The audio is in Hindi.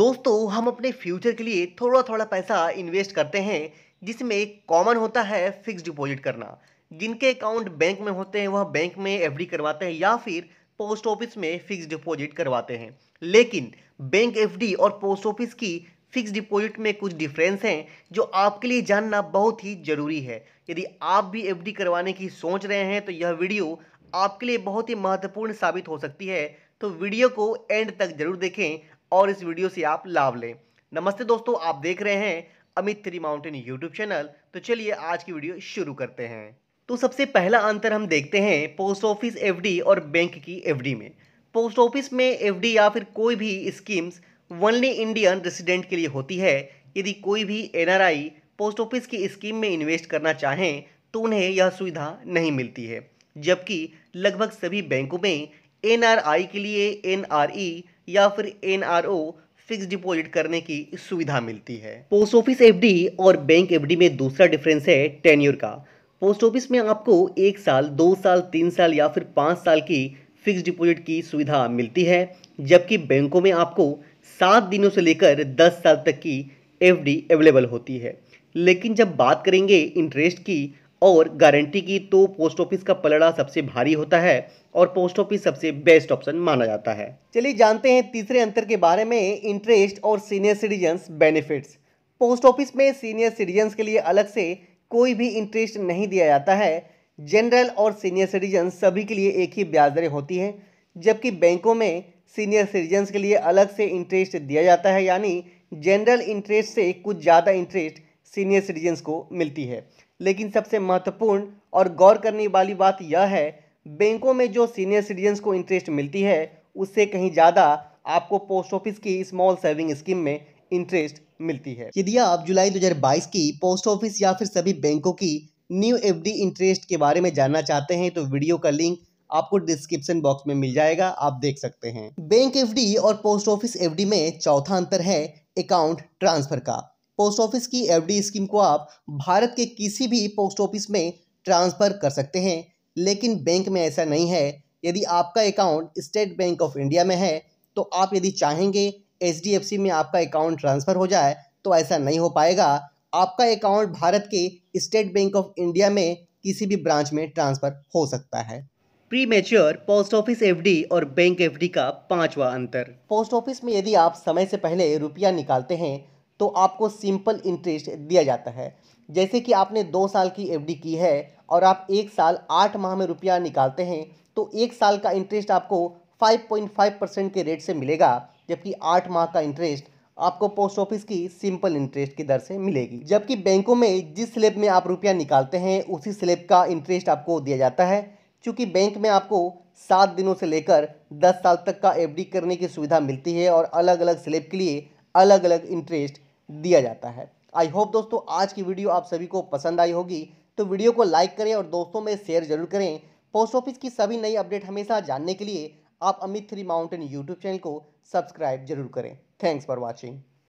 दोस्तों हम अपने फ्यूचर के लिए थोड़ा थोड़ा पैसा इन्वेस्ट करते हैं जिसमें कॉमन होता है फिक्स डिपॉजिट करना जिनके अकाउंट बैंक में होते हैं वह बैंक में एफडी करवाते हैं या फिर पोस्ट ऑफिस में फिक्स डिपॉजिट करवाते हैं लेकिन बैंक एफडी और पोस्ट ऑफिस की फिक्स डिपॉजिट में कुछ डिफरेंस हैं जो आपके लिए जानना बहुत ही ज़रूरी है यदि आप भी एफ करवाने की सोच रहे हैं तो यह वीडियो आपके लिए बहुत ही महत्वपूर्ण साबित हो सकती है तो वीडियो को एंड तक जरूर देखें और इस वीडियो से आप लाभ लें नमस्ते दोस्तों आप देख रहे हैं Amit three mountain YouTube channel तो चलिए आज की वीडियो शुरू करते हैं तो सबसे पहला अंतर हम देखते हैं पोस्ट ऑफिस एफडी और बैंक की एफडी में पोस्ट ऑफिस में एफडी या फिर कोई भी स्कीम्स वनली इंडियन रेसिडेंट के लिए होती है यदि कोई भी एनआरआई पोस्ट ऑफिस की स्कीम में इन्वेस्ट करना चाहें तो उन्हें यह सुविधा नहीं मिलती है जबकि लगभग सभी बैंकों में एनआरआई के लिए एनआरई या फिर एन फिक्स डिपॉजिट करने की सुविधा मिलती है पोस्ट ऑफिस डी और बैंक डी में दूसरा डिफरेंस है टेन्यूर का पोस्ट ऑफिस में आपको एक साल दो साल तीन साल या फिर पाँच साल की फिक्स डिपॉजिट की सुविधा मिलती है जबकि बैंकों में आपको सात दिनों से लेकर दस साल तक की डी अवेलेबल होती है लेकिन जब बात करेंगे इंटरेस्ट की और गारंटी की तो पोस्ट ऑफिस का पलड़ा सबसे भारी होता है और पोस्ट ऑफिस सबसे बेस्ट ऑप्शन माना जाता है चलिए जानते हैं तीसरे अंतर के बारे में इंटरेस्ट और senior citizens benefits post office में सीनियर सिटीजन्स के लिए अलग से कोई भी इंटरेस्ट नहीं दिया जाता है जनरल और सीनियर सिटीजन सभी के लिए एक ही ब्याज दरें होती हैं जबकि बैंकों में सीनियर सिटीजन्स के लिए अलग से इंटरेस्ट दिया जाता है यानी जनरल इंटरेस्ट से कुछ ज़्यादा इंटरेस्ट सीनियर सिटीजन्स को मिलती है लेकिन सबसे महत्वपूर्ण और गौर करने वाली बात यह है बैंकों में जो सीनियर सिटीजन्स को इंटरेस्ट मिलती है उससे कहीं ज़्यादा आपको पोस्ट ऑफिस की स्मॉल सेविंग स्कीम में इंटरेस्ट मिलती है यदि आप जुलाई 2022 की पोस्ट ऑफिस या फिर सभी बैंकों की न्यू एफडी इंटरेस्ट के बारे में जानना चाहते हैं तो वीडियो का लिंक आपको डिस्क्रिप्शन बॉक्स में मिल जाएगा आप देख सकते हैं बैंक एफडी और पोस्ट ऑफिस एफडी में चौथा अंतर है अकाउंट ट्रांसफर का पोस्ट ऑफिस की एफडी स्कीम को आप भारत के किसी भी पोस्ट ऑफिस में ट्रांसफ़र कर सकते हैं लेकिन बैंक में ऐसा नहीं है यदि आपका account State Bank of India में है तो आप यदि चाहेंगे एच में आपका अकाउंट ट्रांसफ़र हो जाए तो ऐसा नहीं हो पाएगा आपका अकाउंट भारत के स्टेट बैंक ऑफ इंडिया में किसी भी ब्रांच में ट्रांसफ़र हो सकता है premature post office F और बैंक एफ का पांचवा अंतर पोस्ट ऑफिस में यदि आप समय से पहले रुपया निकालते हैं तो आपको सिंपल इंटरेस्ट दिया जाता है जैसे कि आपने दो साल की एफडी की है और आप एक साल आठ माह में रुपया निकालते हैं तो एक साल का इंटरेस्ट आपको 5.5 परसेंट के रेट से मिलेगा जबकि आठ माह का इंटरेस्ट आपको पोस्ट ऑफिस की सिंपल इंटरेस्ट की दर से मिलेगी जबकि बैंकों में जिस स्लेब में आप रुपया निकालते हैं उसी स्लेब का इंटरेस्ट आपको दिया जाता है क्योंकि बैंक में आपको सात दिनों से लेकर दस साल तक का एफडी करने की सुविधा मिलती है और अलग अलग स्लेब के लिए अलग अलग इंटरेस्ट दिया जाता है आई होप दोस्तों आज की वीडियो आप सभी को पसंद आई होगी तो वीडियो को लाइक करें और दोस्तों में शेयर जरूर करें पोस्ट ऑफिस की सभी नई अपडेट हमेशा जानने के लिए आप Amit three mountain YouTube channel को सब्सक्राइब जरूर करें थैंक्स फॉर वॉचिंग